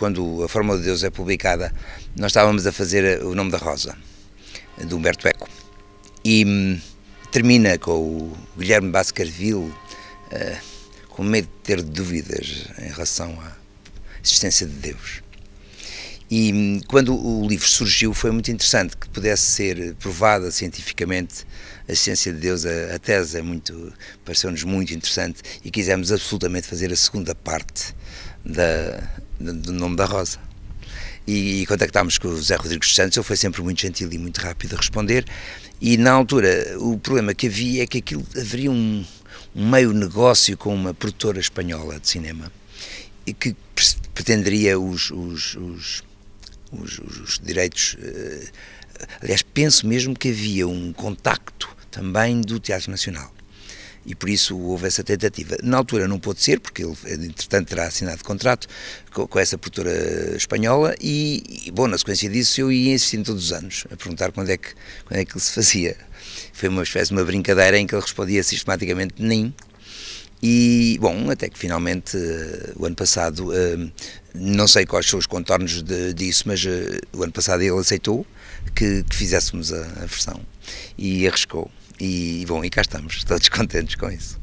Quando a Fórmula de Deus é publicada, nós estávamos a fazer eh, O Nome da Rosa, de Humberto Eco. E hum, termina com o Guilherme Baskerville eh, com medo de ter dúvidas em relação à existência de Deus. E hum, quando o livro surgiu foi muito interessante que pudesse ser provada cientificamente a ciência de Deus, a, a tese é muito, pareceu-nos muito interessante e quisemos absolutamente fazer a segunda parte da, do nome da Rosa. E, e contactámos com o Zé Rodrigues Santos, ele foi sempre muito gentil e muito rápido a responder. E na altura, o problema que havia é que aquilo haveria um, um meio negócio com uma produtora espanhola de cinema que pretenderia os, os, os, os direitos. Eh, aliás, penso mesmo que havia um contacto também do Teatro Nacional e por isso houve essa tentativa. Na altura não pôde ser, porque ele, entretanto, terá assinado contrato com, com essa produtora espanhola e, e, bom, na sequência disso eu ia insistindo todos os anos a perguntar quando é que, quando é que ele se fazia. Foi uma espécie de uma brincadeira em que ele respondia sistematicamente nem e, bom, até que finalmente, eh, o ano passado, eh, não sei quais são os contornos de, disso, mas eh, o ano passado ele aceitou que, que fizéssemos a, a versão e arriscou. E, bom, e cá estamos, todos contentes com isso.